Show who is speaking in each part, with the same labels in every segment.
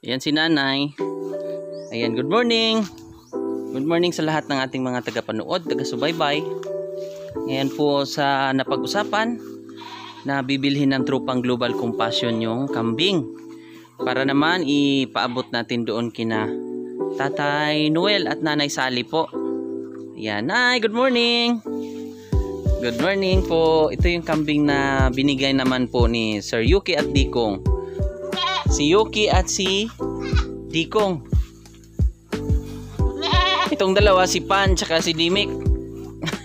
Speaker 1: Ayan si nanay. Ayan, good morning. Good morning sa lahat ng ating mga taga-panood, taga-subaybay. Ayan po sa napag-usapan na bibilhin ng trupang Global Compassion yung kambing. Para naman ipaabot natin doon kina Tatay Noel at Nanay Sally po. Ayan, Nay, good morning. Good morning po. Ito yung kambing na binigay naman po ni Sir Yuki at Dikong si Yuki at si Dikong. Itong dalawa, si Pan tsaka si Dimik.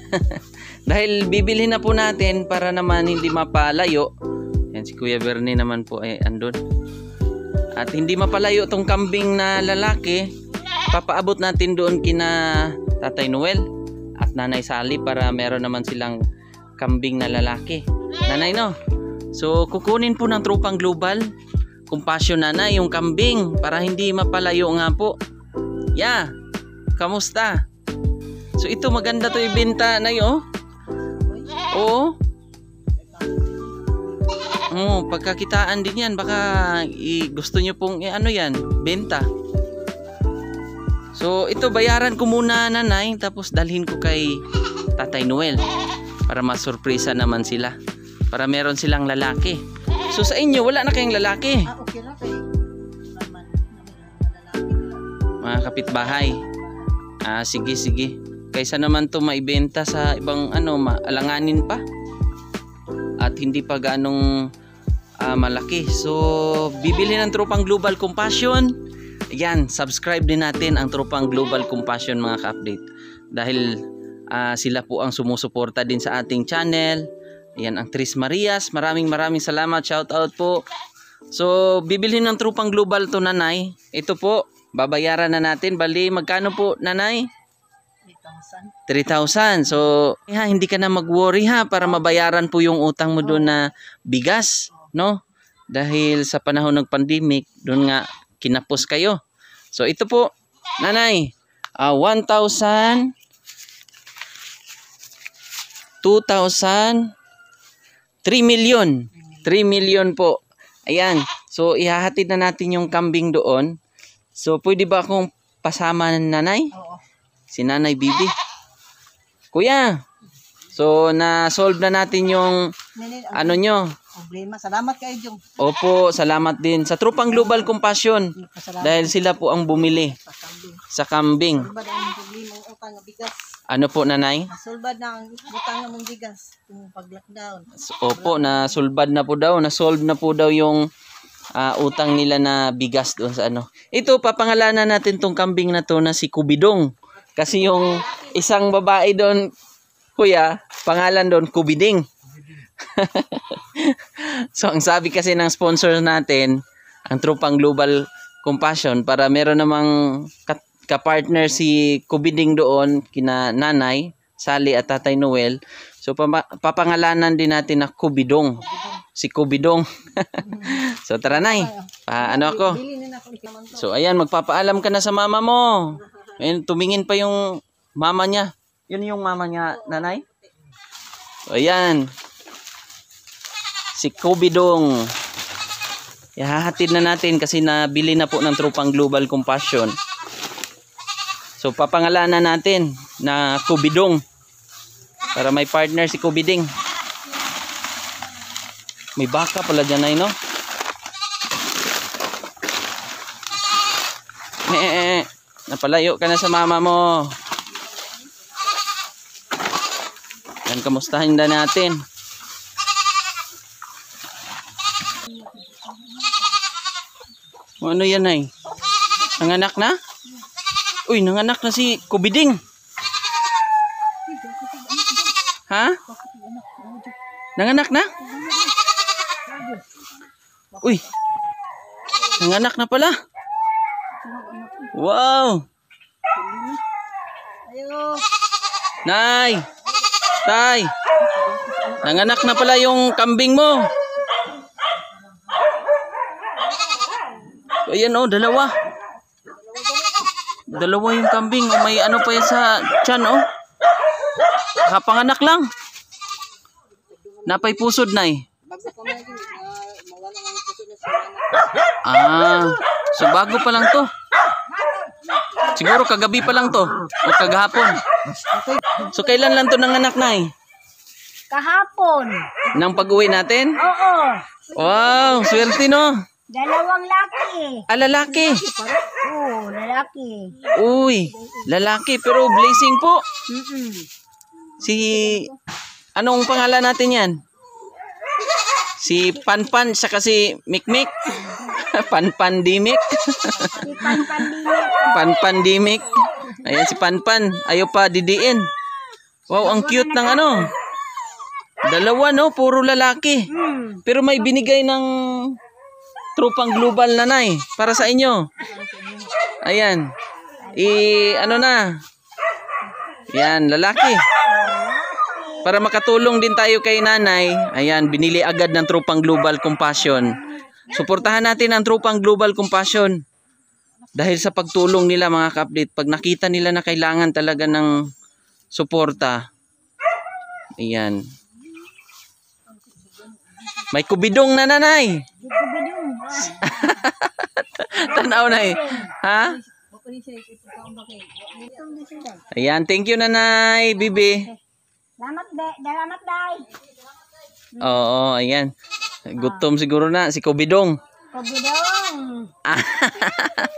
Speaker 1: Dahil bibilhin na po natin para naman hindi mapalayo. Yan si Kuya Bernie naman po ay andun. At hindi mapalayo itong kambing na lalaki. Papaabot natin doon kina Tatay Noel at Nanay Sally para meron naman silang kambing na lalaki. Nanay no? So kukunin po ng tropang global kumpasyon na na yung kambing para hindi mapalayo nga po. Yeah, kamusta? So ito maganda to ibenta na yo. Oh. Oo. Oh, pagkakitaan din yan baka gusto niyo pong i- eh, ano yan, benta. So ito bayaran ko muna nanay tapos dalhin ko kay Tatay Noel para masurpresa naman sila. Para meron silang lalaki. So sa inyo, wala na kayong lalaki. Ah, okay na kayo. Mga kapitbahay. Ah, sige, sige. Kaysa naman to maibenta sa ibang ano, maalanganin pa. At hindi pa ganong ah, malaki. So, bibili ng tropang Global Compassion. Ayan, subscribe din natin ang tropang Global Compassion mga ka-update. Dahil ah, sila po ang sumusuporta din sa ating channel Ayan, ang Tris Marias. Maraming maraming salamat. Shout out po. So, bibilhin ng Trupang Global to nanay. Ito po, babayaran na natin. Bali, magkano po nanay? 3,000. 3,000. So, ha, hindi ka na mag-worry ha para mabayaran po yung utang mo doon na bigas. No? Dahil sa panahon ng pandemic, doon nga kinapos kayo. So, ito po, nanay, uh, 1,000, 2,000, 3 million. 3 million po. Ayan. So, ihahatid na natin yung kambing doon. So, pwede ba akong pasama ng nanay? Oo. Si nanay Bibi. Kuya! So, na-solve na natin yung ano nyo,
Speaker 2: problema. Salamat kayo, Jong.
Speaker 1: Opo, salamat din sa Trupang Global Compassion dahil sila po ang bumili sa kambing.
Speaker 2: Masulbad ang problema ng utang bigas.
Speaker 1: Ano po nanay?
Speaker 2: Masulbad na ang utang ng mong bigas kung pag-lockdown.
Speaker 1: Opo, nasulbad na po daw, na-solve na po daw yung uh, utang nila na bigas doon sa ano. Ito, papangalanan natin tong kambing na to na si Kubidong. Kasi yung isang babae doon, kuya, pangalan doon, Kubiding. so ang sabi kasi ng sponsor natin, ang Tropang Global Compassion para meron namang ka-partner si Kubiding doon, kina Nanay, Sally at Tatay Noel. So papangalanan din natin na Kubidong. Si Kubidong. so tara nay. Pa, ano ako? So ayan, magpapaalam ka na sa mama mo. Ayun, tumingin pa yung mama niya. Yun yung mama niya, nanay. So, ayan si Kobidong. Ihahatid na natin kasi nabili na po ng tropang Global Compassion. So papangalanan natin na Kobidong para may partner si Kobiding. May baka pala dyan ay no? Eh, eh, eh, eh, napalayo ka na sa mama mo. Yan, kamustahin na natin. O ano yan ay? Nanganak na? Uy, nanganak na si Kubiding. Ha? Nanganak na? Uy. Nanganak na pala. Wow. Nay. Tay. Nanganak na pala yung kambing mo. Ayan oh, dalawa. Dalawa yung kambing. O, oh. may ano pa yan sa tiyan oh. Kapanganak lang. Napay pusod na eh. Ah, so bago pa lang to. Siguro kagabi pa lang to. O kagahapon. So kailan lang to anak na eh?
Speaker 2: Kahapon.
Speaker 1: Nang pag-uwi natin? Oo. Wow, swerte no.
Speaker 2: Dalawang laki eh. Ah, lalaki. Oo, lalaki.
Speaker 1: Uy, lalaki pero blessing po. mm Si, anong pangalan natin yan? Si Panpan sa kasi Mikmik. Panpandemic. Si Panpandemic. Panpandemic. Ayan si Panpan. Ayaw pa didiin. Wow, ang cute ng ano. Dalawa no, puro lalaki. Mm. Pero may binigay ng trupang global na nay. Para sa inyo. Ayan. I ano na. Ayan, lalaki. Para makatulong din tayo kay nanay. Ayan, binili agad ng trupang Global Compassion. Suportahan natin ang trupang Global Compassion. Dahil sa pagtulong nila mga kaplit, pag nakita nila na kailangan talaga ng suporta. Ayan. May kubidong na nanay. Tanaw na eh. Ha? Ayan, thank you nanay, bibi.
Speaker 2: Salamat, Salamat, dai.
Speaker 1: Oo, ayan. Gutom siguro na, si Kobidong.
Speaker 2: Kobidong.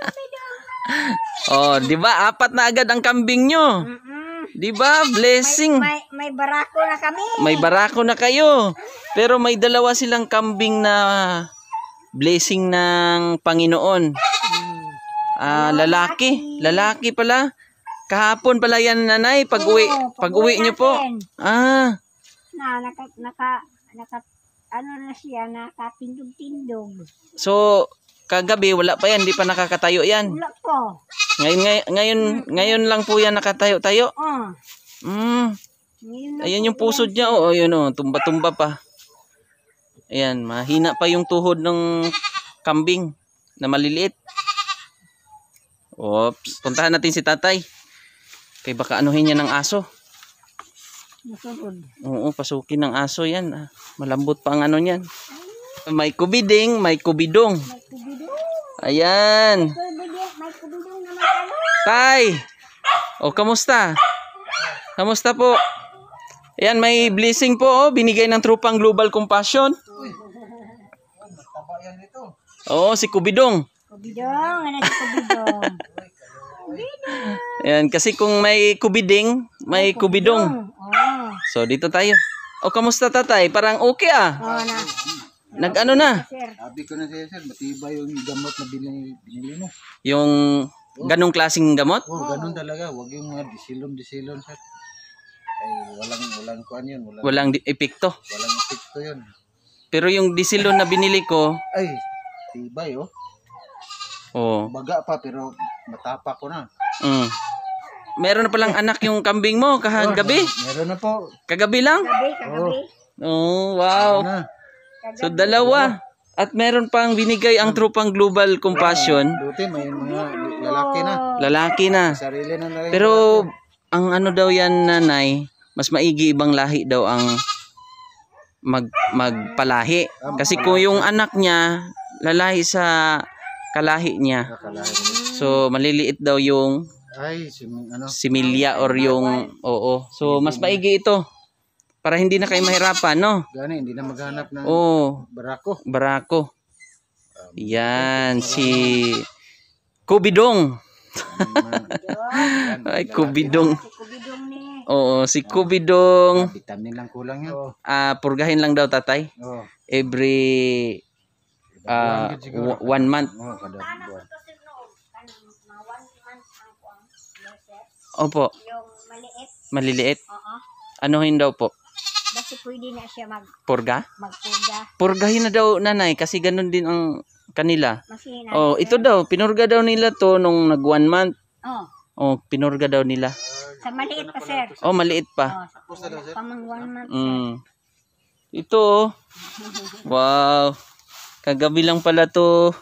Speaker 1: oh, di ba? Apat na agad ang kambing nyo. Mm Di ba? Blessing. May,
Speaker 2: may, may barako na kami.
Speaker 1: May barako na kayo. Pero may dalawa silang kambing na blessing ng Panginoon. Ah, lalaki, lalaki pala. Kahapon pala yan nanay pag-uwi, pag-uwi niyo po. Ah.
Speaker 2: naka naka, naka ano na siya, nakatindog-tindog.
Speaker 1: So, kagabi wala pa yan, di pa nakakatayo yan.
Speaker 2: Wala po.
Speaker 1: Ngayon ngayon mm. ngayon lang po yan nakatayo-tayo. Oo. Uh. Ah. Mm. Ayun yung pusod niya, oh, ayun oh, tumba-tumba pa. Ayan, mahina pa yung tuhod ng kambing na maliliit. Oops, puntahan natin si tatay. Kay baka anuhin niya ng aso. Masunod. Oo, pasukin ng aso yan. Ah, malambot pa ang ano niyan. May kubiding, may kubidong. Ayan. May kubidong naman. Tay! O, kamusta? Kamusta po? Ayan, may blessing po, oh, binigay ng trupang Global Compassion. Oo, oh, si Kubidong.
Speaker 2: Kubidong, ano si Kubidong?
Speaker 1: Ayan, kasi kung may kubiding, may kubidong. Oh. So, dito tayo. O, kamusta tatay? Parang okay ah. Nag-ano na?
Speaker 2: Sabi ko na sa'yo, sir, matiba yung gamot na binili, binili mo.
Speaker 1: Yung ganong klaseng gamot? Oo, oh,
Speaker 2: ganon talaga. Huwag yung mga disilon-disilon, sir ay walang walang kuan yun, walang walang di- epekto. walang epekto yun.
Speaker 1: Pero yung diesel na binili ko,
Speaker 2: Ay, tibay oh.
Speaker 1: oh, Baga pa pero matapa ko na. mm. Meron na palang anak yung kambing mo kahagabi? Oh, meron na po. Kagabi lang? Gabi, kagabi. Oh, oh wow. So dalawa. At meron pang binigay ang tropang Global Compassion, ah,
Speaker 2: Buti may mga lalaki na. lalaki na. Sarili na na Pero
Speaker 1: ang ano daw yan nanay, mas maigi ibang lahi daw ang mag magpalahi ah, kasi kung yung anak niya lalahi sa kalahi niya so maliliit daw yung ay ano similya or yung oo so mas maigi ito para hindi na kayo mahirapan no gani hindi na
Speaker 2: maghanap ng oh, barako
Speaker 1: barako ah, yan si Kubidong ay Kubidong Oo, si ah, Kubidong. Ah, vitamin
Speaker 2: lang kulang yan. Oo.
Speaker 1: Ah, purgahin lang daw tatay. Oo. Every ah, one month. Oo,
Speaker 2: kada buwan. Opo, Yung maliit. maliliit. Oo.
Speaker 1: Anuhin daw po?
Speaker 2: Kasi pwede na siya mag, Purga?
Speaker 1: Magpurga. Purgahin na daw nanay kasi ganun din ang kanila. Masina. Oh, ito daw, pinurga daw nila to nung nag one month. Oh. Oh, pinurga daw nila.
Speaker 2: Sa maliit pa, sir. Oh, maliit pa. Oh, sa pamangguan man,
Speaker 1: mm. Ito, oh. wow. Kagabi lang pala to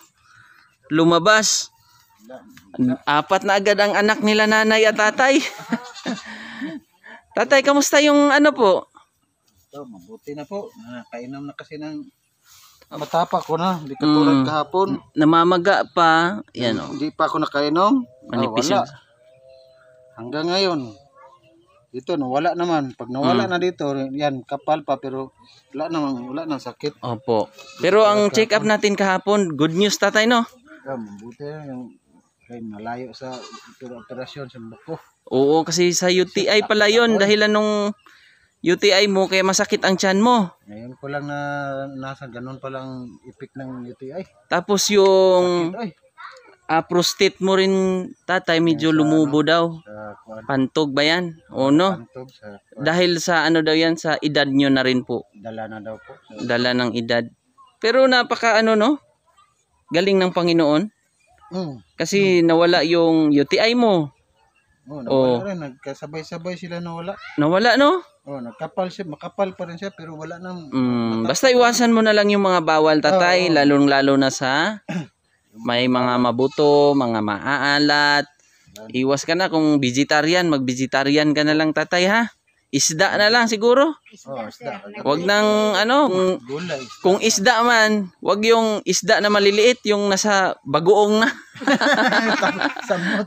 Speaker 1: lumabas. Apat na agad ang anak nila nanay at tatay. tatay, kamusta yung ano po?
Speaker 2: Ito, mabuti na po. Nakainom na kasi ng
Speaker 1: matapak ko oh, na. Hindi katulad mm. kahapon. Namamaga pa. Yan, oh. Hindi
Speaker 2: pa ako nakainom. Ah, Manipis ah, hanggang ngayon dito no wala naman pag nawala mm. na dito yan kapal pa pero wala naman wala
Speaker 1: nang sakit opo pero dito, ang check up natin kahapon good news tatay no yeah, mabuti
Speaker 2: yung kay malayo sa operasyon sa buko
Speaker 1: oo kasi sa UTI pala yon dahil nung UTI mo kaya masakit ang tiyan mo
Speaker 2: ngayon ko lang na nasa ganun pa lang ipik ng UTI
Speaker 1: tapos yung sakit, ay. Ah, prostate mo rin tatay, medyo lumubo ano? daw. Pantog ba yan? O no? Pantog sa Dahil sa ano daw yan, sa edad nyo na rin po.
Speaker 2: dala na daw po. Dala
Speaker 1: ng edad. Pero napaka ano no? Galing ng Panginoon. Mm. Kasi nawala yung UTI mo.
Speaker 2: Oh, nawala Oh. rin. Nagkasabay-sabay sila nawala.
Speaker 1: Nawala no?
Speaker 2: Oo, oh, nakapal siya. Makapal pa rin siya pero wala nang...
Speaker 1: Mm, basta iwasan mo na lang yung mga bawal tatay, Oo. lalong lalo na sa May mga mabuto, mga maaalat. Iwas ka na kung vegetarian, mag-vegetarian ka na lang tatay ha. Isda na lang siguro.
Speaker 2: Oh, Wag nang ano, kung,
Speaker 1: kung isda man, wag yung isda na maliliit, yung nasa bagoong na.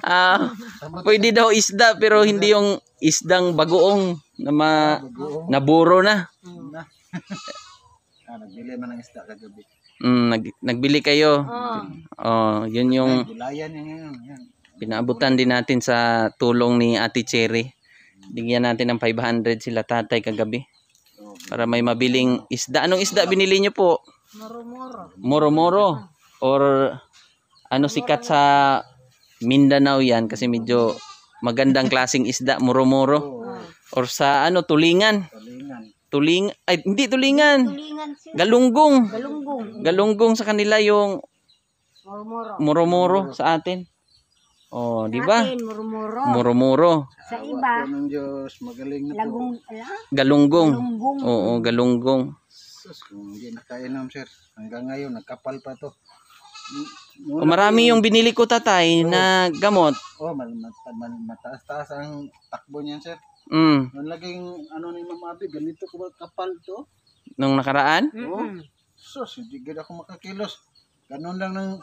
Speaker 1: uh, pwede daw isda pero hindi yung isdang bagoong na ma, naburo na.
Speaker 2: Ah, nagbili man ng isda kagabi.
Speaker 1: Mm, nag, nagbili kayo. Oh. Oh, yun yung
Speaker 2: Gulayan yun, Yan.
Speaker 1: pinaabutan din natin sa tulong ni Ate Cherry. Bigyan natin ng 500 sila tatay kagabi. Para may mabiling isda. Anong isda binili niyo po? Moromoro. Moromoro Or ano sikat sa Mindanao yan kasi medyo magandang klasing isda. Moromoro. Or sa ano, tulingan. Tulingan. Tuling, ay hindi tulingan. Tulingan siya. Galunggong. Galunggong. Galunggong. sa kanila yung
Speaker 2: murumuro. Murumuro
Speaker 1: sa atin. Oh, di ba? Sa atin, murumuro. Murumuro.
Speaker 2: Sa iba. Sa Diyos, magaling na Lagung,
Speaker 1: Galunggong. Galunggong. Oo, galunggong.
Speaker 2: Sus, kung hindi sir. Hanggang ngayon, nagkapal pa to. Mula marami yung binili
Speaker 1: ko tatay oh, na gamot.
Speaker 2: Oh, mal, mal, mal, mataas-taas ang takbo niyan, sir. Mm. Yung laging ano ni Mama Abby, ganito ko kapal to.
Speaker 1: Nung nakaraan? Mm -hmm.
Speaker 2: Oh. Sus, hindi gid ako makakilos. Ganun lang ng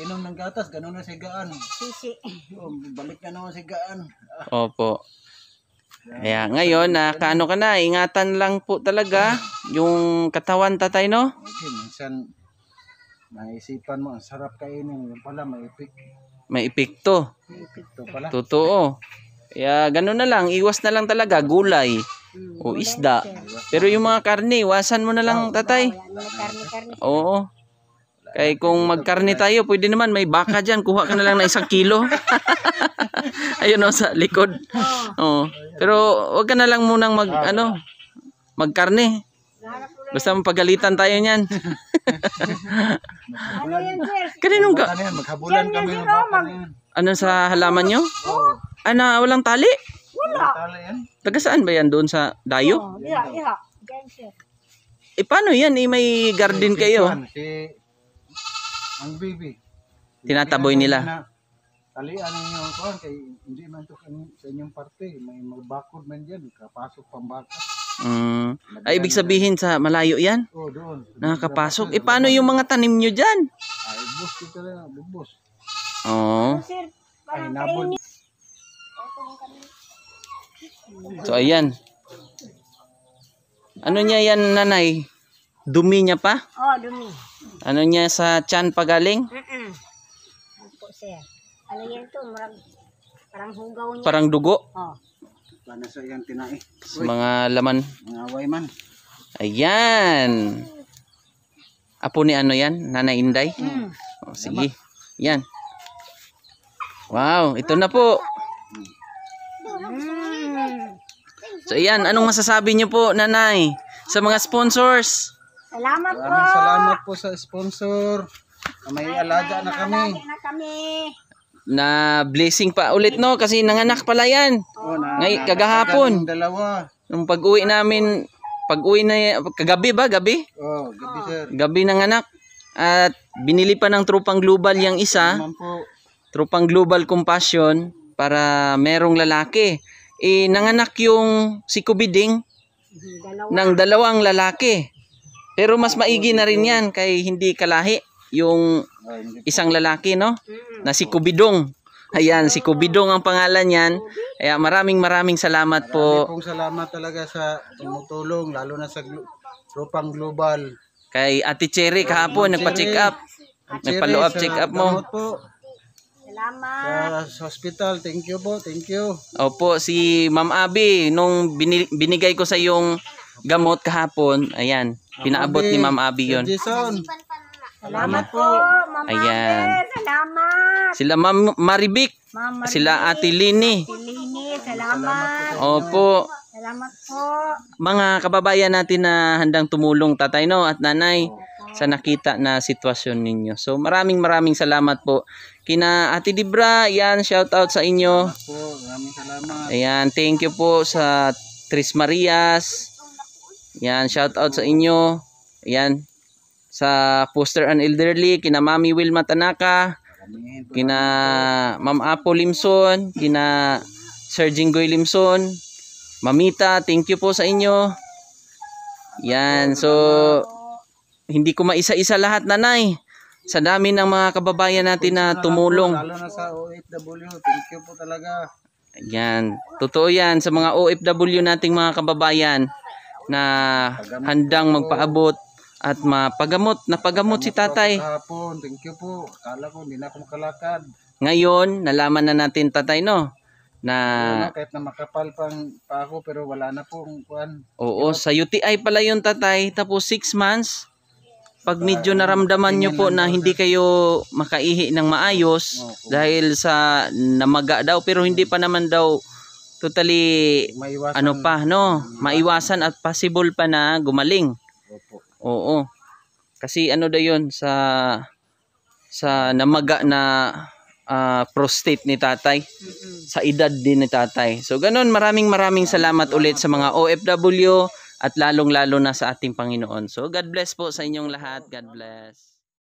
Speaker 2: ginom ng gatas, ganun na sigaan. Sisi. Oh, balik na naman sigaan.
Speaker 1: Opo. Kaya ngayon, na kaano ka na, ingatan lang po talaga yung katawan tatay, no?
Speaker 2: Okay, minsan naisipan mo, ang sarap kainin, yung pala may epik.
Speaker 1: May epekto. May
Speaker 2: epekto pala.
Speaker 1: Totoo. Kaya ganun na lang, iwas na lang talaga, gulay. Mm, o isda. Pero yung mga karne, iwasan mo na lang, tatay. Oo. Kay kung magkarne tayo, pwede naman may baka diyan, Kuha ka na lang ng isang kilo. Ayun oh sa likod. Oo. Pero wag ka na lang munang mag, ano, magkarne. Basta mapagalitan tayo niyan.
Speaker 2: ano yan, sir? Kaninong ka? Maghabulan kami ng baka oh,
Speaker 1: Ano sa halaman nyo? Ano, walang tali? Wala. Tala Taga saan ba yan? Doon sa Dayo? Oh,
Speaker 2: iha, iha. Diyan siya.
Speaker 1: Eh, paano yan? Eh, may garden Si kayo. Juan, Si ang baby. Tinataboy nila.
Speaker 2: Talian ninyo ang kuhan kay hindi man to sa inyong parte. May magbakod man dyan. Kapasok pambaka.
Speaker 1: Mm. Ay, ah, ibig sabihin sa malayo yan? Oh, doon. Nakakapasok. Eh, paano yung mga tanim nyo dyan?
Speaker 2: Ay, bus ko talaga. Bubos.
Speaker 1: Oo. Sir, Ay, parang So ayan. Ano niya yan nanay? Dumi niya pa? Oh, dumi. Ano niya sa chan pagaling? Mm
Speaker 2: -mm. Opo, ano siya? Ano yan to? Marang, parang hugaw niya. Parang dugo? Oh. Wala sa yan tinai. Sa
Speaker 1: mga laman.
Speaker 2: Mga away man.
Speaker 1: Ayan. Apo ni ano yan? Nanay Inday? Mm. Oh, sige. Yan. Wow, ito na po. Mm. So ayan, anong masasabi niyo po, nanay, sa mga sponsors? Salamat po. Maraming salamat po sa sponsor. May alaga na kami. na kami. Na blessing pa ulit no kasi nanganak pala yan. Oo, na- Ngay kagahapon.
Speaker 2: dalawa.
Speaker 1: Nung pag-uwi namin, pag-uwi na kagabi ba, gabi? Oh,
Speaker 2: gabi sir.
Speaker 1: Gabi nanganak. At binili pa ng Trupang Global yung isa, Naman po. Trupang Global Compassion para merong lalaki eh, nanganak yung si Kubiding Dalawa. ng dalawang lalaki. Pero mas maigi na rin yan kay hindi kalahi yung isang lalaki, no? Mm. Na si Kubidong. Ayan, si Kubidong ang pangalan niyan. Kaya maraming maraming salamat po. Maraming
Speaker 2: salamat talaga sa tumutulong, lalo na sa Rupang global.
Speaker 1: Kay Ate Cherry kahapon, nagpa-check up. nagpa up check up mo. Gamot
Speaker 2: po. Salamat. Sa hospital, thank you po, thank you.
Speaker 1: Opo, si Ma'am Abby, nung binigay ko sa yung gamot kahapon, ayan, pinaabot ni Ma'am Abby yun. Jason,
Speaker 2: Salamat po, Ma'am Ayan. Salamat.
Speaker 1: Sila Ma'am Maribik, sila Ate Lini.
Speaker 2: Pilini, salamat. Opo, Salamat po.
Speaker 1: mga kababayan natin na handang tumulong, tatay no, at nanay sa nakita na sitwasyon ninyo. So maraming maraming salamat po. Kina Ate Dibra, yan shout out sa inyo. Salamat po, maraming salamat. Ayan, thank you po sa Tris Marias. Yan shout out sa inyo. Ayan sa Poster and Elderly, kina Mami Wilma Tanaka, kina Ma'am Apo Limson, kina Sir Jinggoy Limson, Mamita, thank you po sa inyo. Yan, so hindi ko maisa-isa lahat, nanay. Sa dami ng mga kababayan natin na tumulong.
Speaker 2: sa OFW. Thank you po talaga.
Speaker 1: Yan. Totoo yan sa mga OFW nating mga kababayan na handang magpaabot at mapagamot. na pagamot si tatay.
Speaker 2: Thank you po. Akala ko hindi na ako makalakad.
Speaker 1: Ngayon, nalaman na natin tatay no na
Speaker 2: kahit na makapal pang pa ako pero wala na po kuan.
Speaker 1: Oo, sa UTI pala 'yon tatay tapos 6 months pag medyo naramdaman nyo po na hindi kayo makaihi ng maayos dahil sa namaga daw pero hindi pa naman daw totally ano pa no maiwasan at possible pa na gumaling Opo. oo kasi ano daw yun sa sa namaga na uh, prostate ni tatay sa edad din ni tatay so ganun maraming maraming salamat ulit sa mga OFW at lalong-lalo na sa ating Panginoon. So God bless po sa inyong lahat. God bless.